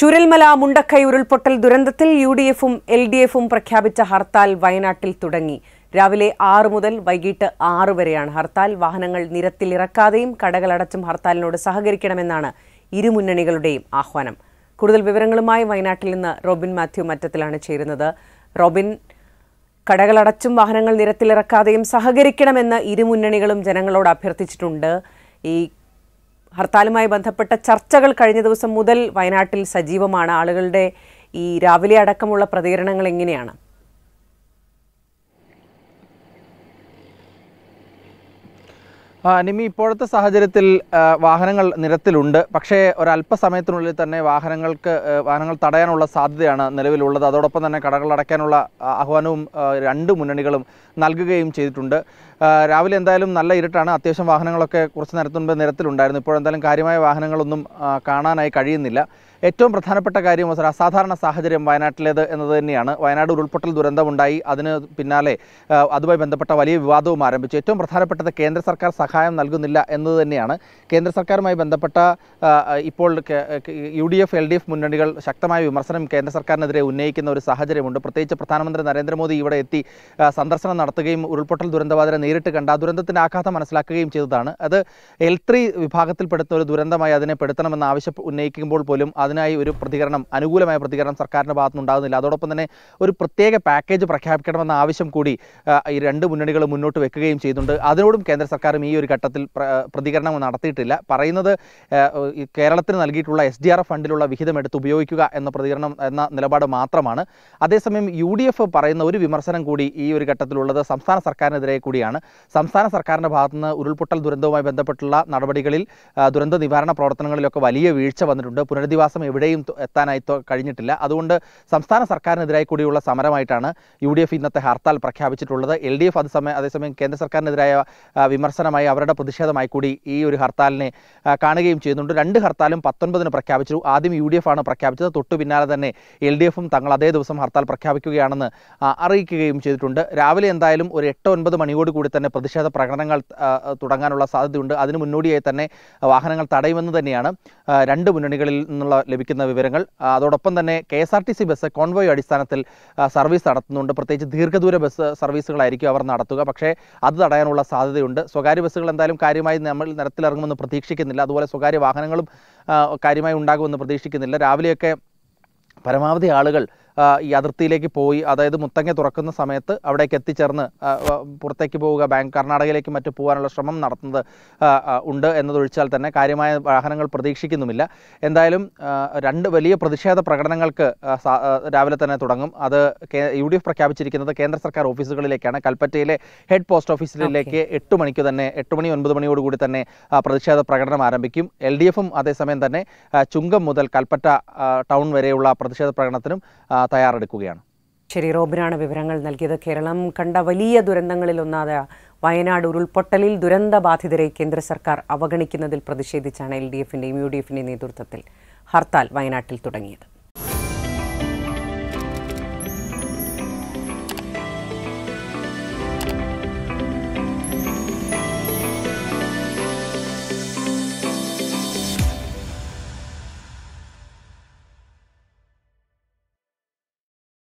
ചുരൽമല മുണ്ടക്കൈ ഉരുൾപൊട്ടൽ ദുരന്തത്തിൽ U D എഫും എൽ ഡി എഫും പ്രഖ്യാപിച്ച ഹർത്താൽ വയനാട്ടിൽ തുടങ്ങി രാവിലെ ആറ് മുതൽ വൈകിട്ട് ആറ് വരെയാണ് ഹർത്താൽ വാഹനങ്ങൾ നിരത്തിലിറക്കാതെയും കടകളടച്ചും ഹർത്താലിനോട് സഹകരിക്കണമെന്നാണ് ഇരുമുന്നണികളുടെയും ആഹ്വാനം കൂടുതൽ വിവരങ്ങളുമായി വയനാട്ടിൽ നിന്ന് റോബിൻ മാത്യു മറ്റത്തിലാണ് ചേരുന്നത് റോബിൻ കടകളടച്ചും വാഹനങ്ങൾ നിരത്തിലിറക്കാതെയും സഹകരിക്കണമെന്ന് ഇരുമുന്നണികളും ജനങ്ങളോട് അഭ്യർത്ഥിച്ചിട്ടുണ്ട് ഈ ഹർത്താലുമായി ബന്ധപ്പെട്ട ചർച്ചകൾ കഴിഞ്ഞ ദിവസം മുതൽ വയനാട്ടിൽ സജീവമാണ് ആളുകളുടെ ഈ രാവിലെ അടക്കമുള്ള പ്രതികരണങ്ങൾ എങ്ങനെയാണ് നിമി ഇപ്പോഴത്തെ സാഹചര്യത്തിൽ വാഹനങ്ങൾ നിരത്തിലുണ്ട് പക്ഷേ ഒരല്പസമയത്തിനുള്ളിൽ തന്നെ വാഹനങ്ങൾക്ക് വാഹനങ്ങൾ തടയാനുള്ള സാധ്യതയാണ് നിലവിലുള്ളത് അതോടൊപ്പം തന്നെ കടകൾ അടയ്ക്കാനുള്ള ആഹ്വാനവും രണ്ട് മുന്നണികളും നൽകുകയും ചെയ്തിട്ടുണ്ട് രാവിലെ എന്തായാലും നല്ല ഇരുട്ടാണ് അത്യാവശ്യം വാഹനങ്ങളൊക്കെ കുറച്ച് നേരത്തുമുമ്പ് നിരത്തിലുണ്ടായിരുന്നു ഇപ്പോഴെന്തായാലും കാര്യമായ വാഹനങ്ങളൊന്നും കാണാനായി കഴിയുന്നില്ല ഏറ്റവും പ്രധാനപ്പെട്ട കാര്യം അസാധാരണ സാഹചര്യം വയനാട്ടിലേത് എന്നത് തന്നെയാണ് വയനാട് ഉരുൾപൊട്ടൽ ദുരന്തമുണ്ടായി അതിന് പിന്നാലെ അതുമായി ബന്ധപ്പെട്ട വലിയ വിവാദവും ആരംഭിച്ചു ഏറ്റവും പ്രധാനപ്പെട്ടത് കേന്ദ്ര സർക്കാർ സഹായം നൽകുന്നില്ല എന്നത് തന്നെയാണ് കേന്ദ്ര സർക്കാരുമായി ബന്ധപ്പെട്ട ഇപ്പോൾ U D F L D F മുന്നണികൾ ശക്തമായ വിമർശനം കേന്ദ്ര സർക്കാരിനെതിരെ ഉന്നയിക്കുന്ന ഒരു സാഹചര്യമുണ്ട് പ്രത്യേകിച്ച് പ്രധാനമന്ത്രി നരേന്ദ്രമോദി ഇവിടെ എത്തി സന്ദർശനം നടത്തുകയും ഉരുൾപൊട്ടൽ ദുരന്തബാധന നേരിട്ട് കണ്ട ആ ദുരന്തത്തിൻ്റെ ആഘാതം മനസ്സിലാക്കുകയും ചെയ്തതാണ് അത് എൽ ത്രീ വിഭാഗത്തിൽപ്പെടുത്തുന്ന ഒരു ദുരന്തമായി അതിനെ പെടുത്തണമെന്ന് ആവശ്യം ഉന്നയിക്കുമ്പോൾ പോലും അതിന് അതിനായി ഒരു പ്രതികരണം അനുകൂലമായ പ്രതികരണം സർക്കാരിൻ്റെ ഭാഗത്തു ഉണ്ടാകുന്നില്ല അതോടൊപ്പം തന്നെ ഒരു പ്രത്യേക പാക്കേജ് പ്രഖ്യാപിക്കണമെന്ന ആവശ്യം കൂടി ഈ രണ്ട് മുന്നണികൾ മുന്നോട്ട് വെക്കുകയും ചെയ്യുന്നുണ്ട് അതിനോടും കേന്ദ്ര സർക്കാരും ഈ ഒരു ഘട്ടത്തിൽ പ്രതികരണം നടത്തിയിട്ടില്ല പറയുന്നത് കേരളത്തിന് നൽകിയിട്ടുള്ള എസ് ഡി ആർ എഫ് ഫണ്ടിലുള്ള വിഹിതം എടുത്ത് ഉപയോഗിക്കുക എന്ന പ്രതികരണം എന്ന നിലപാട് മാത്രമാണ് അതേസമയം യു ഡി എഫ് പറയുന്ന ഒരു വിമർശനം കൂടി ഈ ഒരു ഘട്ടത്തിലുള്ളത് സംസ്ഥാന സർക്കാരിനെതിരെ കൂടിയാണ് സംസ്ഥാന സർക്കാരിൻ്റെ ഭാഗത്തുനിന്ന് ഉരുൾപൊട്ടൽ ദുരന്തവുമായി ബന്ധപ്പെട്ടുള്ള നടപടികളിൽ ദുരന്ത നിവാരണ പ്രവർത്തനങ്ങളിലൊക്കെ വലിയ വീഴ്ച വന്നിട്ടുണ്ട് പുനരധിവാസ വിശ്വാസം എവിടെയും എത്താനായി കഴിഞ്ഞിട്ടില്ല അതുകൊണ്ട് സംസ്ഥാന സർക്കാരിനെതിരായി കൂടിയുള്ള സമരമായിട്ടാണ് യു ഡി എഫ് ഇന്നത്തെ ഹർത്താൽ പ്രഖ്യാപിച്ചിട്ടുള്ളത് എൽ ഡി എഫ് അതേസമയം അതേസമയം കേന്ദ്ര സർക്കാരിനെതിരായ വിമർശനമായി അവരുടെ പ്രതിഷേധമായി കൂടി ഈ ഒരു ഹർത്താലിനെ കാണുകയും ചെയ്യുന്നുണ്ട് രണ്ട് ഹർത്താലും പത്തൊൻപതിന് പ്രഖ്യാപിച്ചു ആദ്യം യു ഡി എഫ് ആണ് പ്രഖ്യാപിച്ചത് തൊട്ടു പിന്നാലെ തന്നെ എൽ ഡി എഫും തങ്ങൾ അതേ ദിവസം ഹർത്താൽ പ്രഖ്യാപിക്കുകയാണെന്ന് അറിയിക്കുകയും ചെയ്തിട്ടുണ്ട് രാവിലെ എന്തായാലും ഒരു എട്ട് ഒൻപത് കൂടി തന്നെ പ്രതിഷേധ പ്രകടനങ്ങൾ തുടങ്ങാനുള്ള സാധ്യതയുണ്ട് അതിന് മുന്നോടിയായി തന്നെ വാഹനങ്ങൾ തടയുമെന്ന് തന്നെയാണ് രണ്ട് മുന്നണികളിൽ നിന്നുള്ള ലഭിക്കുന്ന വിവരങ്ങൾ അതോടൊപ്പം തന്നെ K S R T C bus convoy അടിസ്ഥാനത്തിൽ സർവീസ് നടത്തുന്നുണ്ട് പ്രത്യേകിച്ച് ദീർഘദൂര ബസ് സർവീസുകളായിരിക്കും അവർ നടത്തുക പക്ഷേ അത് തടയാനുള്ള സാധ്യതയുണ്ട് സ്വകാര്യ ബസ്സുകൾ എന്തായാലും കാര്യമായി നമ്മൾ നിരത്തിലിറങ്ങുമെന്ന് പ്രതീക്ഷിക്കുന്നില്ല അതുപോലെ സ്വകാര്യ വാഹനങ്ങളും കാര്യമായി ഉണ്ടാകുമെന്ന് പ്രതീക്ഷിക്കുന്നില്ല രാവിലെയൊക്കെ പരമാവധി ആളുകൾ ഈ അതിർത്തിയിലേക്ക് പോയി അതായത് മുത്തങ്ങ തുറക്കുന്ന സമയത്ത് അവിടേക്ക് എത്തിച്ചേർന്ന് പുറത്തേക്ക് പോവുക ബാങ്ക് കർണാടകയിലേക്ക് മറ്റ് പോകാനുള്ള ശ്രമം നടത്തുന്നത് ഉണ്ട് എന്നതൊഴിച്ചാൽ തന്നെ കാര്യമായ വാഹനങ്ങൾ പ്രതീക്ഷിക്കുന്നുമില്ല എന്തായാലും രണ്ട് വലിയ പ്രതിഷേധ പ്രകടനങ്ങൾക്ക് രാവിലെ തന്നെ തുടങ്ങും അത് യു ഡി എഫ് പ്രഖ്യാപിച്ചിരിക്കുന്നത് കേന്ദ്ര സർക്കാർ ഓഫീസുകളിലേക്കാണ് കൽപ്പറ്റയിലെ ഹെഡ് പോസ്റ്റ് ഓഫീസിലേക്ക് എട്ട് മണിക്ക് തന്നെ എട്ട് മണി ഒൻപത് മണിയോടുകൂടി തന്നെ പ്രതിഷേധ പ്രകടനം ആരംഭിക്കും എൽ ഡി എഫും അതേസമയം തന്നെ ചുങ്കം മുതൽ കൽപ്പറ്റ ടൗൺ വരെയുള്ള പ്രതിഷേധ പ്രകടനത്തിനും തയ്യാറെടുക്കുകയാണ് ശരി റോബിനാണ് വിവരങ്ങൾ നൽകിയത് കേരളം കണ്ട വലിയ ദുരന്തങ്ങളിൽ ഒന്നാത വയനാട് ഉരുൾപൊട്ടലിൽ ദുരന്ത ബാധിതരെ കേന്ദ്ര സർക്കാർ അവഗണിക്കുന്നതിൽ പ്രതിഷേധിച്ചാണ് എൽ ഡി എഫിൻ്റെയും യു ഡി എഫിൻ്റെയും നേതൃത്വത്തിൽ ഹർത്താൽ വയനാട്ടിൽ തുടങ്ങിയത്